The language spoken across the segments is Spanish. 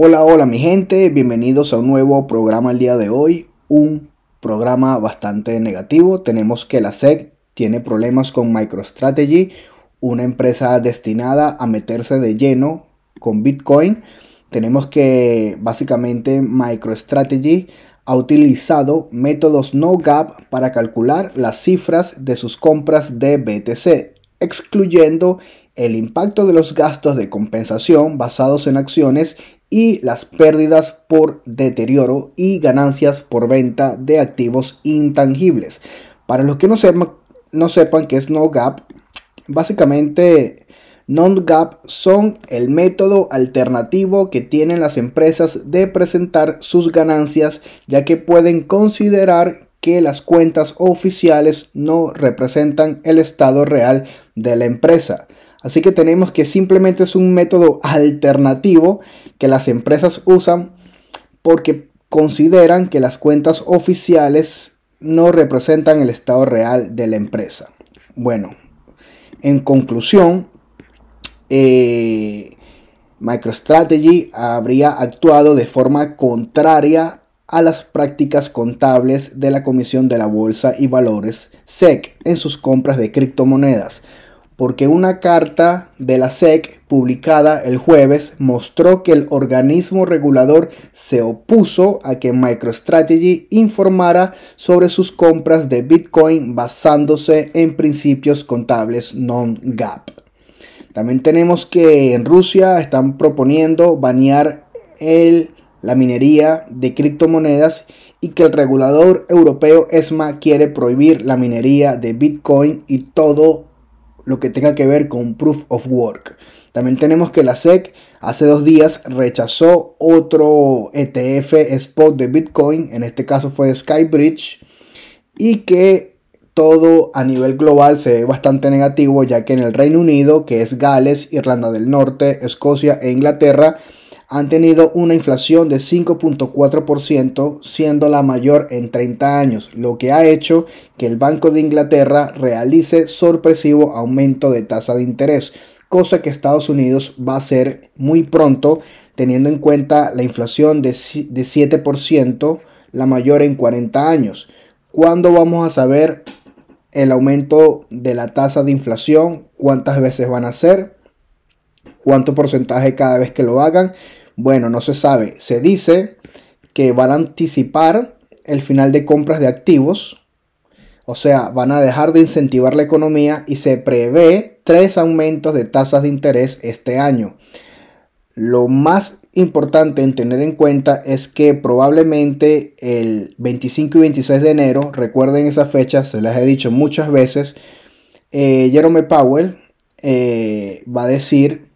Hola, hola mi gente, bienvenidos a un nuevo programa el día de hoy, un programa bastante negativo. Tenemos que la SEC tiene problemas con MicroStrategy, una empresa destinada a meterse de lleno con Bitcoin. Tenemos que básicamente MicroStrategy ha utilizado métodos no gap para calcular las cifras de sus compras de BTC, excluyendo el impacto de los gastos de compensación basados en acciones y las pérdidas por deterioro y ganancias por venta de activos intangibles. Para los que no, sepan, no que es no gap, básicamente non-gap son el método alternativo que tienen las empresas de presentar sus ganancias ya que pueden considerar que las cuentas oficiales no representan el estado real de la empresa. Así que tenemos que simplemente es un método alternativo que las empresas usan porque consideran que las cuentas oficiales no representan el estado real de la empresa. Bueno, en conclusión, eh, MicroStrategy habría actuado de forma contraria a las prácticas contables de la Comisión de la Bolsa y Valores SEC en sus compras de criptomonedas, porque una carta de la SEC publicada el jueves mostró que el organismo regulador se opuso a que MicroStrategy informara sobre sus compras de Bitcoin basándose en principios contables non-GAAP. También tenemos que en Rusia están proponiendo banear la minería de criptomonedas y que el regulador europeo ESMA quiere prohibir la minería de Bitcoin y todo lo que tenga que ver con Proof of Work. También tenemos que la SEC hace dos días rechazó otro ETF spot de Bitcoin, en este caso fue Skybridge, y que todo a nivel global se ve bastante negativo, ya que en el Reino Unido, que es Gales, Irlanda del Norte, Escocia e Inglaterra, han tenido una inflación de 5.4%, siendo la mayor en 30 años, lo que ha hecho que el Banco de Inglaterra realice sorpresivo aumento de tasa de interés, cosa que Estados Unidos va a hacer muy pronto, teniendo en cuenta la inflación de, 7%, la mayor en 40 años. ¿Cuándo vamos a saber el aumento de la tasa de inflación? ¿Cuántas veces van a ser? ¿Cuánto porcentaje cada vez que lo hagan? Bueno, no se sabe. Se dice que van a anticipar el final de compras de activos, o sea, van a dejar de incentivar la economía y se prevé tres aumentos de tasas de interés este año. Lo más importante en tener en cuenta es que probablemente el 25 y 26 de enero, recuerden esa fecha, se las he dicho muchas veces, eh, Jerome Powell eh, va a decir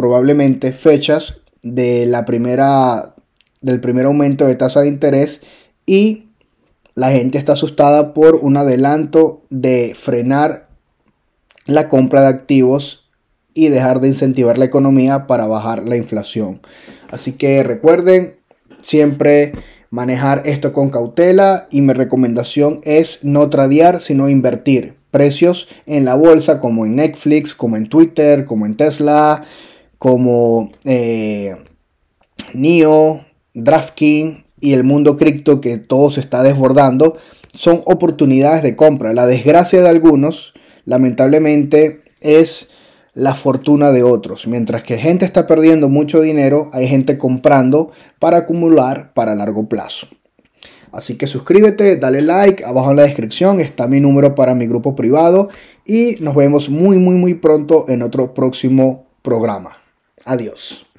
probablemente fechas de la primera, del primer aumento de tasa de interés y la gente está asustada por un adelanto de frenar la compra de activos y dejar de incentivar la economía para bajar la inflación. Así que recuerden siempre manejar esto con cautela y mi recomendación es no tradear sino invertir precios en la bolsa como en Netflix, como en Twitter, como en Tesla, como eh, NIO, DraftKings y el mundo cripto que todo se está desbordando, son oportunidades de compra. La desgracia de algunos, lamentablemente, es la fortuna de otros. Mientras que gente está perdiendo mucho dinero, hay gente comprando para acumular para largo plazo. Así que suscríbete, dale like, abajo en la descripción está mi número para mi grupo privado y nos vemos muy muy muy pronto en otro próximo programa. Adiós.